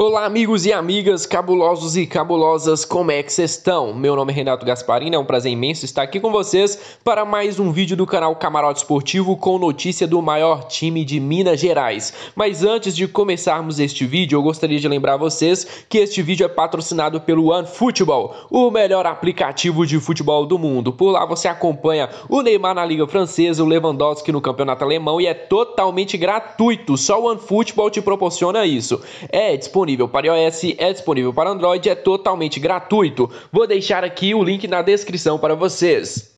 Olá, amigos e amigas, cabulosos e cabulosas, como é que vocês estão? Meu nome é Renato Gasparini, é um prazer imenso estar aqui com vocês para mais um vídeo do canal Camarote Esportivo com notícia do maior time de Minas Gerais. Mas antes de começarmos este vídeo, eu gostaria de lembrar vocês que este vídeo é patrocinado pelo OneFootball, o melhor aplicativo de futebol do mundo. Por lá você acompanha o Neymar na Liga Francesa, o Lewandowski no Campeonato Alemão e é totalmente gratuito, só o OneFootball te proporciona isso. É disponível disponível para iOS, é disponível para Android, é totalmente gratuito. Vou deixar aqui o link na descrição para vocês.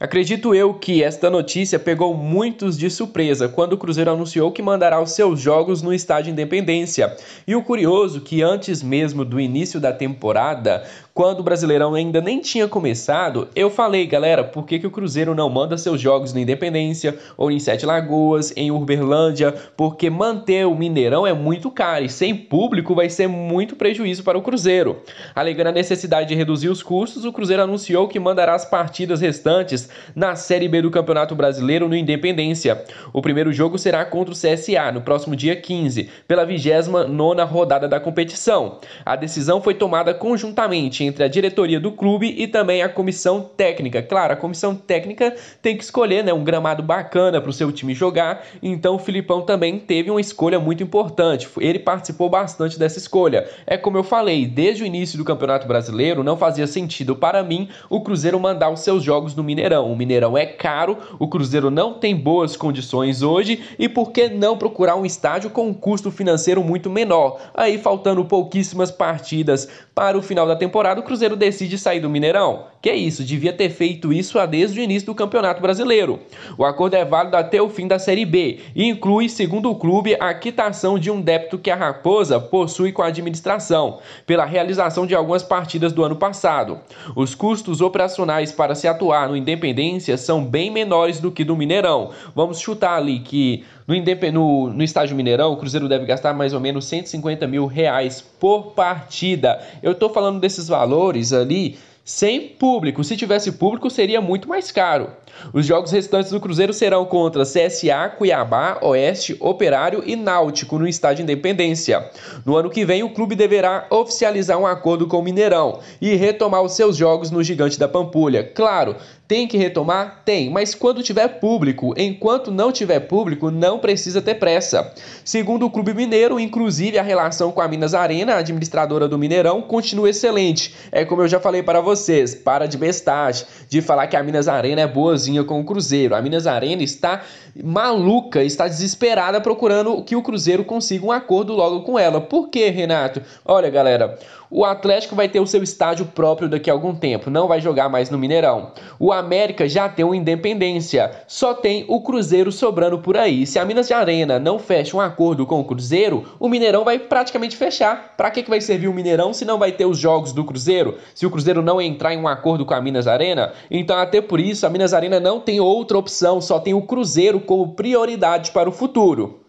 Acredito eu que esta notícia pegou muitos de surpresa quando o Cruzeiro anunciou que mandará os seus jogos no estádio Independência. E o curioso que antes mesmo do início da temporada, quando o Brasileirão ainda nem tinha começado, eu falei, galera, por que, que o Cruzeiro não manda seus jogos no Independência, ou em Sete Lagoas, em Uberlândia, porque manter o Mineirão é muito caro e sem público vai ser muito prejuízo para o Cruzeiro. Alegando a necessidade de reduzir os custos, o Cruzeiro anunciou que mandará as partidas restantes na Série B do Campeonato Brasileiro no Independência. O primeiro jogo será contra o CSA no próximo dia 15, pela 29 rodada da competição. A decisão foi tomada conjuntamente entre a diretoria do clube e também a comissão técnica. Claro, a comissão técnica tem que escolher né, um gramado bacana para o seu time jogar, então o Filipão também teve uma escolha muito importante. Ele participou bastante dessa escolha. É como eu falei, desde o início do Campeonato Brasileiro não fazia sentido para mim o Cruzeiro mandar os seus jogos no Mineirão Mineirão. O Mineirão é caro, o Cruzeiro não tem boas condições hoje e por que não procurar um estádio com um custo financeiro muito menor? Aí faltando pouquíssimas partidas para o final da temporada, o Cruzeiro decide sair do Mineirão que é isso, devia ter feito isso desde o início do Campeonato Brasileiro. O acordo é válido até o fim da Série B e inclui, segundo o clube, a quitação de um débito que a Raposa possui com a administração pela realização de algumas partidas do ano passado. Os custos operacionais para se atuar no Independência são bem menores do que do Mineirão. Vamos chutar ali que no, no, no estádio Mineirão, o Cruzeiro deve gastar mais ou menos 150 mil reais por partida. Eu estou falando desses valores ali sem público. Se tivesse público, seria muito mais caro. Os jogos restantes do Cruzeiro serão contra CSA, Cuiabá, Oeste, Operário e Náutico no estádio Independência. No ano que vem, o clube deverá oficializar um acordo com o Mineirão e retomar os seus jogos no Gigante da Pampulha. Claro, tem que retomar? Tem, mas quando tiver público. Enquanto não tiver público, não precisa ter pressa. Segundo o Clube Mineiro, inclusive a relação com a Minas Arena, administradora do Mineirão, continua excelente. É como eu já falei para vocês, para de bestagem, de falar que a Minas Arena é boazinha com o Cruzeiro. A Minas Arena está maluca, está desesperada procurando que o Cruzeiro consiga um acordo logo com ela. Por quê, Renato? Olha, galera, o Atlético vai ter o seu estádio próprio daqui a algum tempo, não vai jogar mais no Mineirão. O América já tem o Independência, só tem o Cruzeiro sobrando por aí. Se a Minas de Arena não fecha um acordo com o Cruzeiro, o Mineirão vai praticamente fechar. Para que, que vai servir o Mineirão se não vai ter os jogos do Cruzeiro? Se o Cruzeiro não entrar em um acordo com a Minas Arena? Então, até por isso, a Minas Arena não tem outra opção, só tem o Cruzeiro como prioridade para o futuro.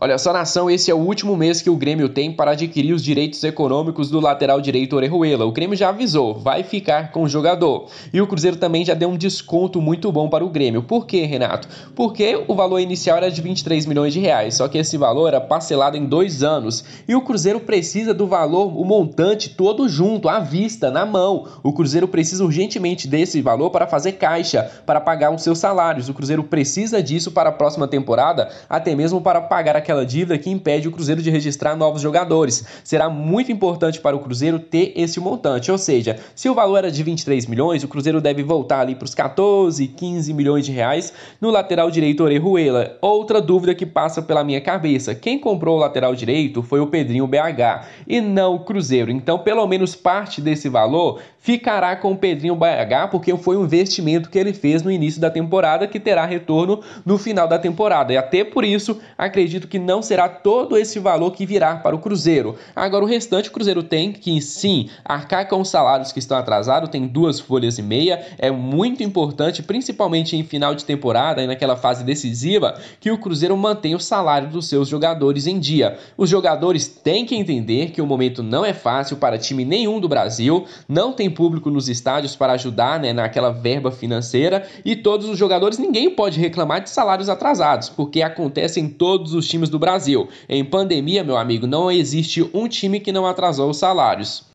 Olha só, nação, esse é o último mês que o Grêmio tem para adquirir os direitos econômicos do lateral direito Orejuela. O Grêmio já avisou, vai ficar com o jogador. E o Cruzeiro também já deu um desconto muito bom para o Grêmio. Por quê, Renato? Porque o valor inicial era de 23 milhões de reais, só que esse valor era parcelado em dois anos. E o Cruzeiro precisa do valor, o montante todo junto, à vista, na mão. O Cruzeiro precisa urgentemente desse valor para fazer caixa, para pagar os seus salários. O Cruzeiro precisa disso para a próxima temporada, até mesmo para pagar a aquela dívida que impede o Cruzeiro de registrar novos jogadores. Será muito importante para o Cruzeiro ter esse montante, ou seja, se o valor era de 23 milhões, o Cruzeiro deve voltar ali para os 14, 15 milhões de reais no lateral direito Orejuela. Outra dúvida que passa pela minha cabeça, quem comprou o lateral direito foi o Pedrinho BH e não o Cruzeiro. Então, pelo menos parte desse valor ficará com o Pedrinho BH porque foi um investimento que ele fez no início da temporada que terá retorno no final da temporada. E até por isso, acredito que que não será todo esse valor que virá para o Cruzeiro. Agora, o restante o Cruzeiro tem que sim arcar com os salários que estão atrasados, tem duas folhas e meia. É muito importante, principalmente em final de temporada e naquela fase decisiva, que o Cruzeiro mantenha o salário dos seus jogadores em dia. Os jogadores têm que entender que o momento não é fácil para time nenhum do Brasil, não tem público nos estádios para ajudar né, naquela verba financeira e todos os jogadores, ninguém pode reclamar de salários atrasados, porque acontece em todos os times do Brasil. Em pandemia, meu amigo, não existe um time que não atrasou os salários.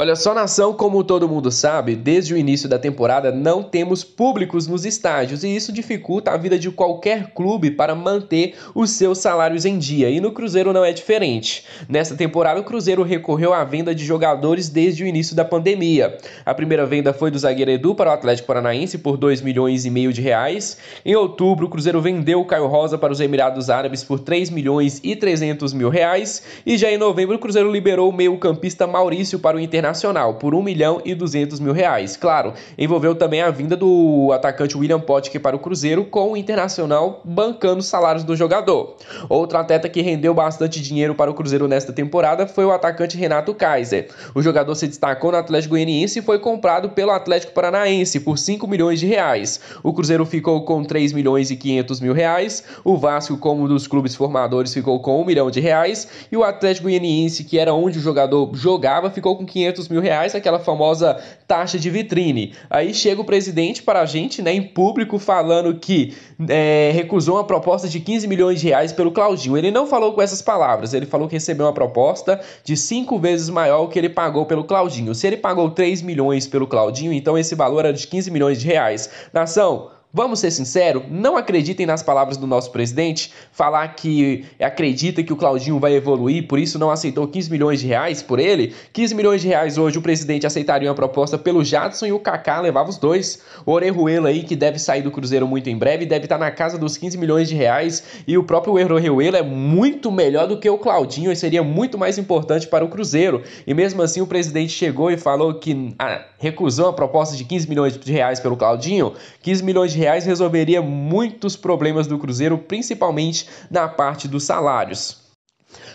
Olha só, nação, como todo mundo sabe, desde o início da temporada não temos públicos nos estádios e isso dificulta a vida de qualquer clube para manter os seus salários em dia. E no Cruzeiro não é diferente. Nessa temporada, o Cruzeiro recorreu à venda de jogadores desde o início da pandemia. A primeira venda foi do zagueiro Edu para o Atlético Paranaense por 2 milhões e meio de reais. Em outubro, o Cruzeiro vendeu o Caio Rosa para os Emirados Árabes por 3 milhões e 300 mil reais. E já em novembro, o Cruzeiro liberou o meio-campista Maurício para o Internacional Internacional por 1 milhão e 200 mil reais. Claro, envolveu também a vinda do atacante William Pottke para o Cruzeiro, com o Internacional bancando os salários do jogador. Outro atleta que rendeu bastante dinheiro para o Cruzeiro nesta temporada foi o atacante Renato Kaiser. O jogador se destacou no Atlético Goianiense e foi comprado pelo Atlético Paranaense por 5 milhões de reais. O Cruzeiro ficou com 3 milhões e 500 mil reais, o Vasco, como um dos clubes formadores, ficou com 1 milhão de reais e o Atlético Goianiense, que era onde o jogador jogava, ficou com 500 200 mil reais, aquela famosa taxa de vitrine. Aí chega o presidente para a gente, né, em público, falando que é, recusou uma proposta de 15 milhões de reais pelo Claudinho. Ele não falou com essas palavras, ele falou que recebeu uma proposta de cinco vezes maior que ele pagou pelo Claudinho. Se ele pagou 3 milhões pelo Claudinho, então esse valor era de 15 milhões de reais. Nação, Vamos ser sinceros, não acreditem nas palavras do nosso presidente, falar que acredita que o Claudinho vai evoluir, por isso não aceitou 15 milhões de reais por ele. 15 milhões de reais hoje o presidente aceitaria uma proposta pelo Jadson e o Kaká levava os dois. O Orejuela aí, que deve sair do Cruzeiro muito em breve, deve estar tá na casa dos 15 milhões de reais. E o próprio Orejuela é muito melhor do que o Claudinho e seria muito mais importante para o Cruzeiro. E mesmo assim o presidente chegou e falou que ah, recusou a proposta de 15 milhões de reais pelo Claudinho. 15 milhões de reais resolveria muitos problemas do Cruzeiro, principalmente na parte dos salários.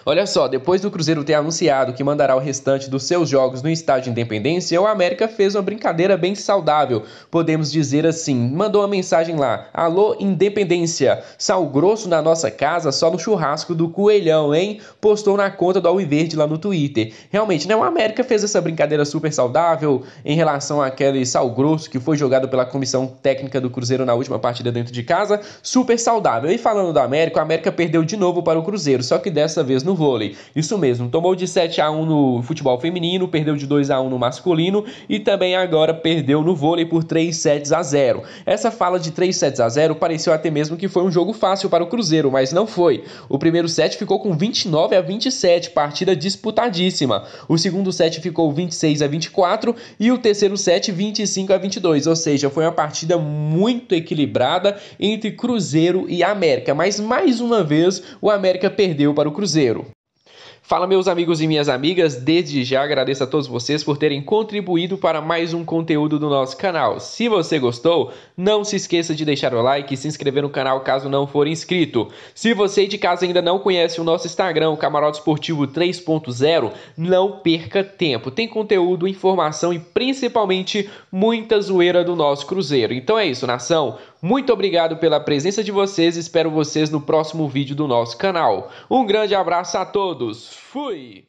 Olha só, depois do Cruzeiro ter anunciado que mandará o restante dos seus jogos no estádio Independência, o América fez uma brincadeira bem saudável, podemos dizer assim. Mandou uma mensagem lá: Alô Independência, sal grosso na nossa casa só no churrasco do Coelhão, hein? Postou na conta do Alviverde lá no Twitter. Realmente, né? O América fez essa brincadeira super saudável em relação àquele sal grosso que foi jogado pela comissão técnica do Cruzeiro na última partida dentro de casa. Super saudável. E falando do América, o América perdeu de novo para o Cruzeiro, só que dessa dessa vez no vôlei. Isso mesmo, tomou de 7 a 1 no futebol feminino, perdeu de 2 a 1 no masculino e também agora perdeu no vôlei por 3 sets a 0. Essa fala de 3 sets a 0 pareceu até mesmo que foi um jogo fácil para o Cruzeiro, mas não foi. O primeiro set ficou com 29 a 27, partida disputadíssima. O segundo set ficou 26 a 24 e o terceiro set 25 a 22, ou seja, foi uma partida muito equilibrada entre Cruzeiro e América, mas mais uma vez o América perdeu para o Cruzeiro. Cruzeiro. Fala, meus amigos e minhas amigas, desde já agradeço a todos vocês por terem contribuído para mais um conteúdo do nosso canal. Se você gostou, não se esqueça de deixar o like e se inscrever no canal caso não for inscrito. Se você de casa ainda não conhece o nosso Instagram, o Camarote Esportivo 3.0, não perca tempo. Tem conteúdo, informação e principalmente muita zoeira do nosso Cruzeiro. Então é isso, nação. Muito obrigado pela presença de vocês, espero vocês no próximo vídeo do nosso canal. Um grande abraço a todos, fui!